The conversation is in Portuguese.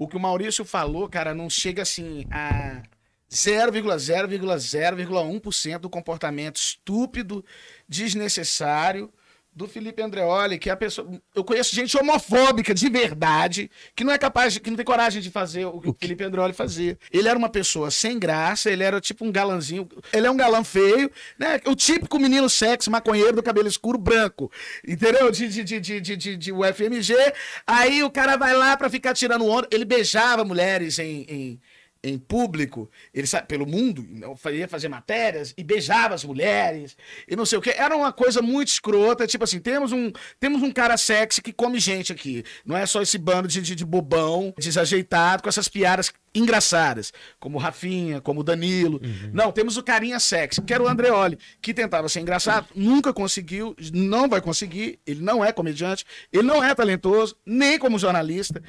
o que o Maurício falou, cara, não chega assim a 0,0,0,1% do comportamento estúpido, desnecessário do Felipe Andreoli, que é a pessoa. Eu conheço gente homofóbica de verdade, que não é capaz, que não tem coragem de fazer o que o, Felipe Andreoli fazia. Ele era uma pessoa sem graça, ele era tipo um galanzinho. Ele é um galã feio, né? O típico menino sexo maconheiro, do cabelo escuro, branco. Entendeu? De, de, de, de, de, de, de UFMG. Aí o cara vai lá pra ficar tirando onda. Ele beijava mulheres em, em em público, ele sabe, pelo mundo, ia fazer matérias e beijava as mulheres e não sei o que. Era uma coisa muito escrota, tipo assim, temos um, temos um cara sexy que come gente aqui. Não é só esse bando de, de, de bobão, desajeitado, com essas piadas engraçadas, como Rafinha, como Danilo. Uhum. Não, temos o carinha sexy, que era o Andreoli, que tentava ser engraçado, nunca conseguiu, não vai conseguir, ele não é comediante, ele não é talentoso, nem como jornalista.